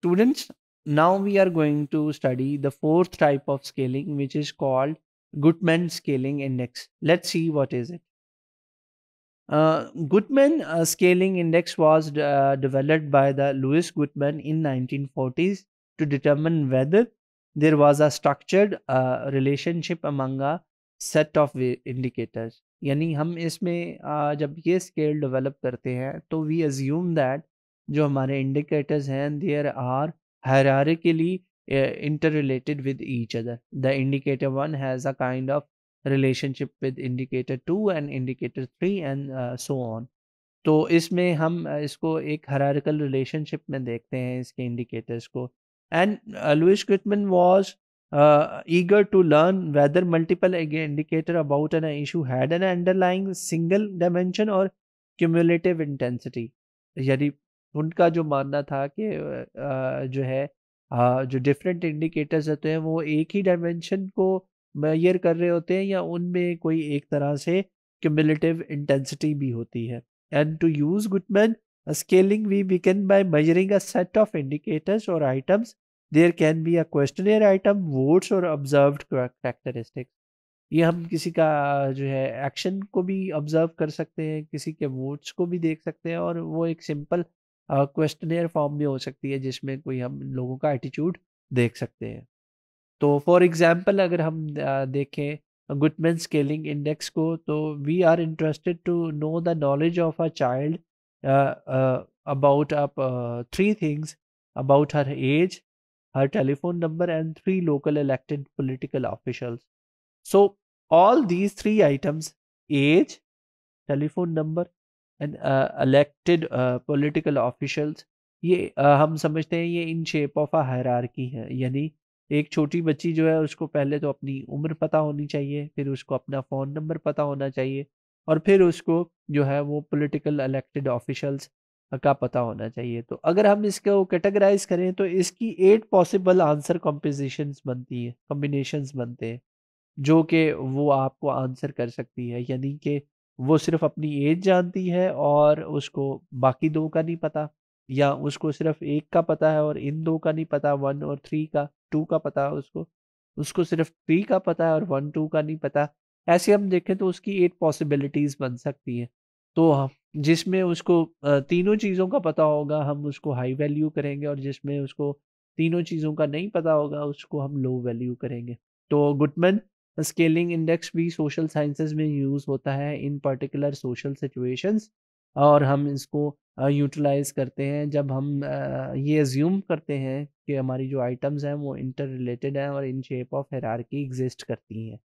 Students, now we are going to study the fourth type of scaling which is called Gutman Scaling Index. Let's see what is it. Uh, Gutman uh, Scaling Index was uh, developed by the Louis Gutman in 1940s to determine whether there was a structured uh, relationship among a set of indicators. यानी हम इसमें uh, जब ये scale develop करते हैं तो we assume that जो हमारे इंडिकेटर्स हैं there are hierarchically interrelated with each other the indicator one has a kind of relationship with indicator two and indicator three and so on तो इसमें हम इसको एक हरारिकल रिलेशनशिप में देखते हैं इसके इंडिकेटर्स को and Louis Guttman was eager to learn whether multiple indicator about an issue had an underlying single dimension और क्यूमुलेटिव इंटेंसिटी यदि उनका जो मानना था कि जो है जो डिफरेंट इंडिकेटर्स होते हैं वो एक ही डायमेंशन को मैयर कर रहे होते हैं या उनमें कोई एक तरह से क्यूमुलेटिव इंटेंसिटी भी होती है and to use Guttman scaling we begin by measuring a set of indicators और items there can be a question item votes और ऑब्जर्व करेक्टरिस्टिक्स ये हम किसी का जो है एक्शन को भी ऑब्जर्व कर सकते हैं किसी के वोट्स को भी देख सकते हैं और वो एक सिंपल क्वेश्चनेयर फॉर्म भी हो सकती है जिसमें कोई हम लोगों का एटीट्यूड देख सकते हैं तो फॉर एग्जाम्पल अगर हम देखें गुटमैन स्केलिंग इंडेक्स को तो we are interested to know the knowledge of a child about up three things about her age her telephone number and three local elected political officials so all these three items age telephone number and elected political officials ये uh, हम समझते हैं ये इन shape of a की है यानी एक छोटी बच्ची जो है उसको पहले तो अपनी उम्र पता होनी चाहिए फिर उसको अपना फ़ोन नंबर पता होना चाहिए और फिर उसको जो है वो पॉलिटिकल इलेक्टेड ऑफिशल्स का पता होना चाहिए तो अगर हम इसको कैटेगराइज करें तो इसकी एट पॉसिबल आंसर कॉम्पोजिशंस बनती हैं कॉम्बिनेशंस बनते हैं जो कि वो आपको आंसर कर सकती है यानी कि वो सिर्फ अपनी एज जानती है और उसको बाकी दो का नहीं पता या उसको सिर्फ एक का पता है और इन दो का नहीं पता वन और थ्री का टू का पता है उसको उसको सिर्फ थ्री का पता है और वन टू का नहीं पता ऐसे हम देखें तो उसकी एट पॉसिबिलिटीज़ बन सकती हैं तो हम जिसमें उसको तीनों चीज़ों का पता होगा हम उसको हाई वैल्यू करेंगे और जिसमें उसको तीनों चीज़ों का नहीं पता होगा उसको हम लो वैल्यू करेंगे तो गुडमैन स्केलिंग इंडेक्स भी सोशल साइंसेज में यूज़ होता है इन पर्टिकुलर सोशल सिचुएशंस और हम इसको यूटिलाइज करते हैं जब हम ये एज्यूम करते हैं कि हमारी जो आइटम्स हैं वो इंटर रिलेटेड हैं और in shape of hierarchy exist करती हैं